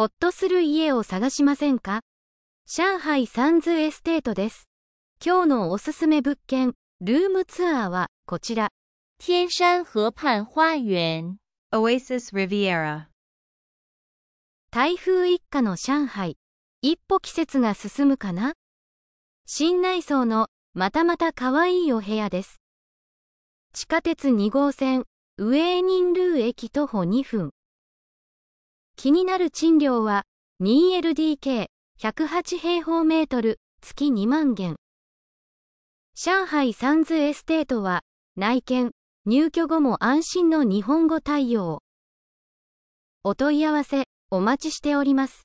ほっとする家を探しませんか上海サンズエステートです。今日のおすすめ物件、ルームツアーはこちら。天山河畔花園 Oasis Riviera 台風一過の上海。一歩季節が進むかな新内装のまたまた可愛いお部屋です。地下鉄2号線、ウェーニンルー駅徒歩2分。気になる賃料は 2LDK108 平方メートル月2万元。上海サンズエステートは内見、入居後も安心の日本語対応。お問い合わせお待ちしております。